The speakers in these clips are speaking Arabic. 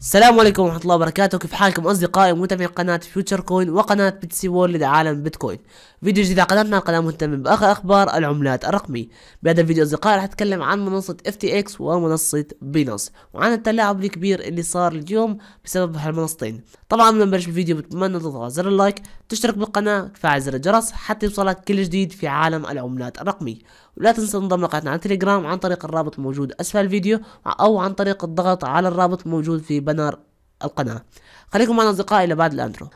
السلام عليكم ورحمة الله وبركاته كيف حالكم أصدقائي متابعي قناة فيوتشر كوين وقناة بيتسي وورلد عالم بيتكوين فيديو جديد على قناتنا القناة مهتمة بآخر أخبار العملات الرقمية بهذا الفيديو أصدقائي راح أتكلم عن منصة FTX ومنصة بينانس وعن التلاعب الكبير اللي صار اليوم بسبب هالمنصتين طبعا قبل نبلش الفيديو بتمنى تضغط زر اللايك تشترك بالقناة وتفعل زر الجرس حتى يوصلك كل جديد في عالم العملات الرقمية ولا تنسى تنضم لقناتنا على التليجرام عن طريق الرابط الموجود أسفل الفيديو أو عن طريق الضغط على الرابط الموجود في بانر القناة خليكم معنا أصدقائي إلى بعد الأندرو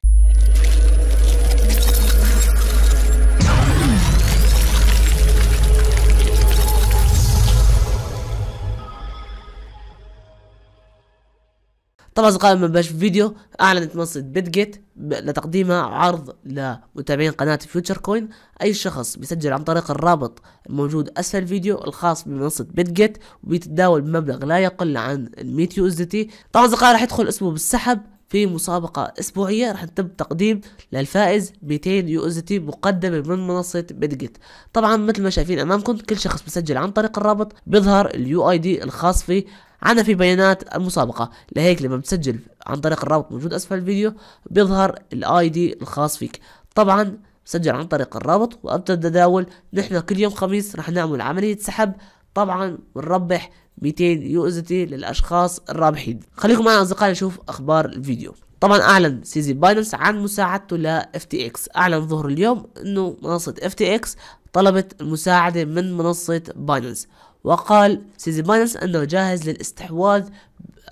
طبعا اصدقائي ما باش فيديو اعلنت منصه بيت جيت لتقديمها عرض لمتابعين قناه فيوتشر كوين اي شخص بيسجل عن طريق الرابط الموجود اسفل الفيديو الخاص بمنصه بيت جيت وبيتداول بمبلغ لا يقل عن 100 يو اس دي تي طبعا اصدقائي راح يدخل اسمه بالسحب في مسابقة أسبوعية راح تتم تقديم للفائز 200 يو اس تي مقدمة من منصة بيتجيت طبعا مثل ما شايفين أمامكم كل شخص بسجل عن طريق الرابط بيظهر اليو اي دي الخاص فيه عندنا في بيانات المسابقة لهيك لما بتسجل عن طريق الرابط موجود أسفل الفيديو بيظهر الاي دي الخاص فيك طبعا سجل عن طريق الرابط وأبدأ التداول نحن كل يوم خميس رح نعمل عملية سحب طبعا ونربح 200 يو اس تي للأشخاص الرابحين خليكم معنا أصدقائي نشوف أخبار الفيديو طبعا اعلن سيزي بايننس عن مساعدته ل اف تي اكس اعلن ظهر اليوم انه منصه اف تي اكس طلبت المساعده من منصه بايننس وقال سيزي سيزيمانس أنه جاهز للاستحواذ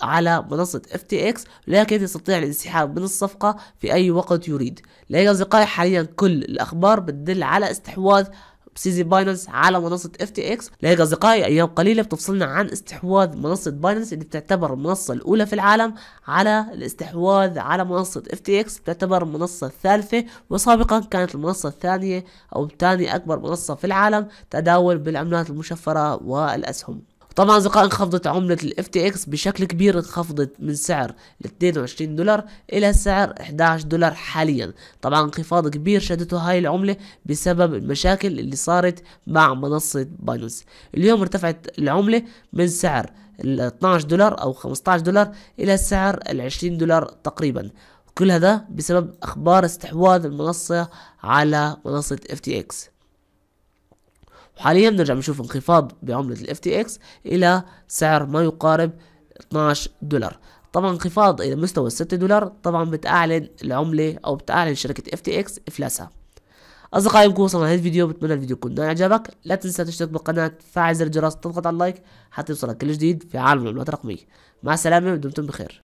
على منصة اف تي اكس لكن يستطيع الانسحاب من الصفقة في أي وقت يريد لأن أصدقائي حاليا كل الأخبار بتدل على استحواذ بسيزي باينانس على منصة اف تي اكس لهيك أصدقائي أيام قليلة بتفصلنا عن استحواذ منصة باينانس اللي بتعتبر المنصة الأولى في العالم على الاستحواذ على منصة اف تي اكس بتعتبر المنصة الثالثة وسابقا كانت المنصة الثانية أو ثاني أكبر منصة في العالم تداول بالعملات المشفرة والأسهم طبعا أصدقائي انخفضت عملة ال FTX بشكل كبير انخفضت من سعر ال 22 دولار إلى سعر 11 دولار حاليا طبعا انخفاض كبير شهدته هاي العملة بسبب المشاكل اللي صارت مع منصة باينانس اليوم ارتفعت العملة من سعر ال 12 دولار أو 15 دولار إلى سعر ال 20 دولار تقريبا كل هذا بسبب أخبار استحواذ المنصة على منصة FTX وحاليا بنرجع بنشوف انخفاض بعملة ال FTX إلى سعر ما يقارب 12 دولار طبعا انخفاض إلى مستوى 6 دولار طبعا بتأعلن العملة أو بتأعلن شركة FTX إفلاسها أصدقائي نكون وصلنا لهذا الفيديو بتمنى الفيديو يكون عجبك لا تنسى تشترك بالقناة تفعل زر الجرس وتضغط على اللايك حتى يوصلك كل جديد في عالم العملات الرقمية مع السلامة ودمتم بخير